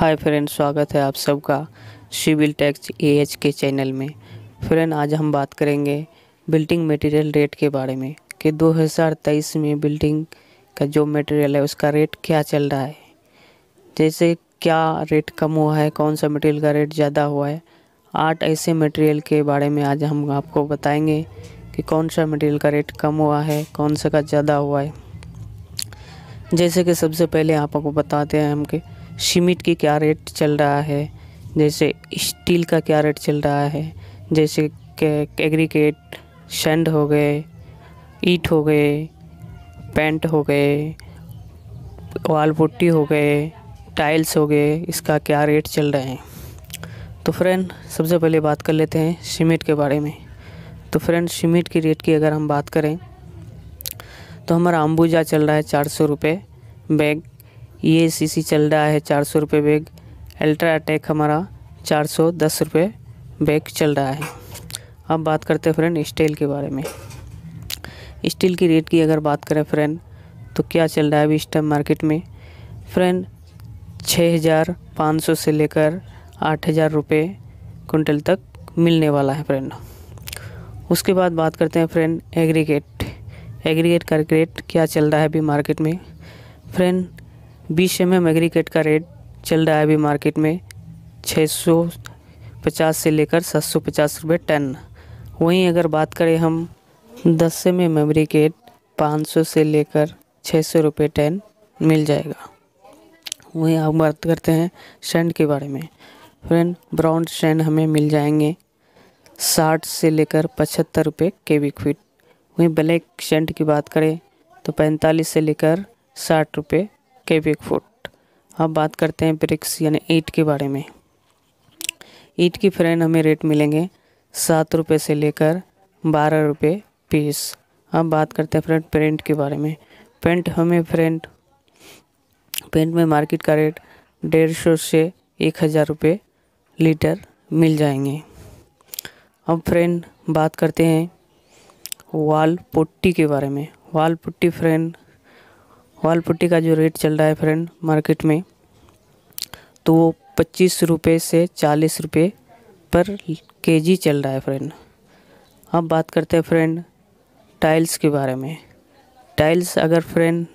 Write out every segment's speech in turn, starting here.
hi friend स्वागत है आप सबका civil tax A H K channel में फ्रेंड आज हम बात करेंगे बिल्डिंग मटेरियल रेट के बारे में कि 2023 में बिल्डिंग का जो मटेरियल है उसका रेट क्या चल रहा है जैसे क्या रेट कम हुआ है कौन सा मटेरियल का रेट ज़्यादा हुआ है आठ ऐसे मटेरियल के बारे में आज हम आपको बताएंगे कि कौन सा मटेरियल का रेट कम हुआ है कौन सा का ज़्यादा हुआ है जैसे कि सबसे पहले आपको बताते हैं हम कि सीमेंट की क्या रेट चल रहा है जैसे स्टील का क्या रेट चल रहा है जैसे एग्रीकेट सेंड हो गए ईट हो गए पेंट हो गए वाल पुट्टी हो गए टाइल्स हो गए इसका क्या रेट चल रहे हैं तो फ्रेंड सबसे पहले बात कर लेते हैं सीमेंट के बारे में तो फ्रेंड सीमेंट की रेट की अगर हम बात करें तो हमारा अंबुजा चल रहा है चार सौ रुपये बैग ये सीसी चल रहा है चार सौ रुपये बैग अल्ट्रा अटैक हमारा चार सौ दस रुपये बैग चल रहा है अब बात करते हैं फ्रेंड स्टील के बारे में स्टील की रेट की अगर बात करें फ्रेंड तो क्या चल रहा है अभी इस टाइम मार्केट में फ्रेंड छः हज़ार पाँच सौ से लेकर आठ हज़ार रुपये कुंटल तक मिलने वाला है फ्रेंड उसके बाद बात करते हैं फ्रेंड एग्रीगेट एग्रीगेट का रेट क्या चल रहा है अभी मार्केट में फ्रेंड बीस एम एम एग्रीकेट का रेट चल रहा है अभी मार्केट में छः सौ पचास से लेकर सात सौ पचास रुपये टन वहीं अगर बात करें हम दस एम एम एग्रीकेट पाँच सौ से लेकर छः सौ रुपये टन मिल जाएगा वहीं हम बात करते हैं सेंड के बारे में फ्रेंड ब्राउन सेंड हमें मिल जाएंगे साठ से लेकर पचहत्तर रुपये केविक फीट वहीं ब्लैक सेंट की बात करें तो पैंतालीस से लेकर साठ रुपये के बिग फुट अब बात करते हैं ब्रिक्स यानी ईट के बारे में ईट की फ्रेंड हमें रेट मिलेंगे सात रुपये से लेकर बारह रुपये पीस अब बात करते हैं फ्रेंड पेंट के बारे में पेंट हमें फ्रेंड पेंट में मार्केट का रेट डेढ़ सौ से एक हज़ार रुपये लीटर मिल जाएंगे अब फ्रेंड बात करते हैं वाल पुट्टी के बारे में वाल पुट्टी फ्रेंड वाल पुट्टी का जो रेट चल रहा है फ्रेंड मार्केट में तो वो पच्चीस रुपये से चालीस रुपये पर केजी चल रहा है फ्रेंड अब बात करते हैं फ्रेंड टाइल्स के बारे में टाइल्स अगर फ्रेंड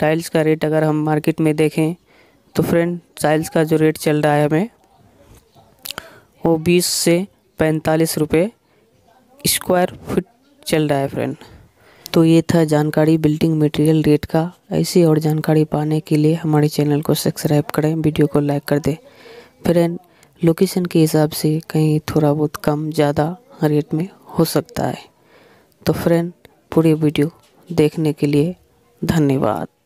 टाइल्स का रेट अगर हम मार्केट में देखें तो फ्रेंड टाइल्स का जो रेट चल रहा है हमें वो बीस से पैंतालीस रुपये स्क्वायर फिट चल रहा है फ्रेंड तो ये था जानकारी बिल्डिंग मटेरियल रेट का ऐसी और जानकारी पाने के लिए हमारे चैनल को सब्सक्राइब करें वीडियो को लाइक कर दें फ्रेंड लोकेशन के हिसाब से कहीं थोड़ा बहुत कम ज़्यादा रेट में हो सकता है तो फ्रेंड पूरी वीडियो देखने के लिए धन्यवाद